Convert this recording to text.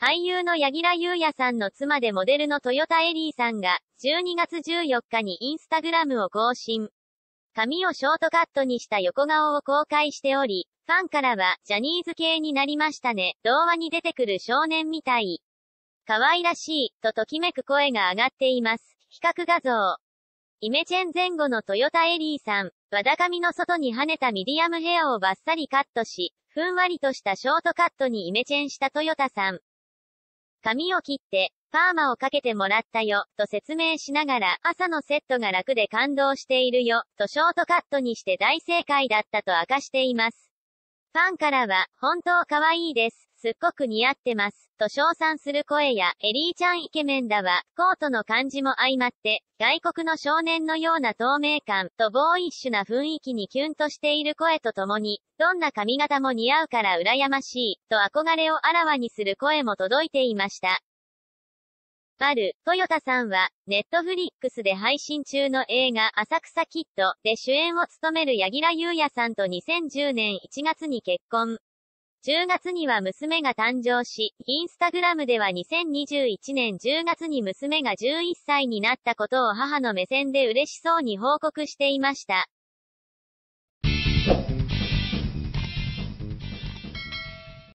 俳優の柳楽優也さんの妻でモデルのトヨタエリーさんが、12月14日にインスタグラムを更新。髪をショートカットにした横顔を公開しており、ファンからは、ジャニーズ系になりましたね、童話に出てくる少年みたい。可愛らしい、とときめく声が上がっています。比較画像。イメチェン前後のトヨタエリーさん、わだかみの外に跳ねたミディアムヘアをバッサリカットし、ふんわりとしたショートカットにイメチェンしたトヨタさん。髪を切って、パーマをかけてもらったよ、と説明しながら、朝のセットが楽で感動しているよ、とショートカットにして大正解だったと明かしています。ファンからは、本当可愛いです。すっごく似合ってます。と称賛する声や、エリーちゃんイケメンだわ。コートの感じも相まって、外国の少年のような透明感とボーイッシュな雰囲気にキュンとしている声とともに、どんな髪型も似合うから羨ましい、と憧れをあらわにする声も届いていました。バル、トヨタさんは、ネットフリックスで配信中の映画、浅草キッドで主演を務める柳楽優弥さんと2010年1月に結婚。10月には娘が誕生し、インスタグラムでは2021年10月に娘が11歳になったことを母の目線で嬉しそうに報告していました。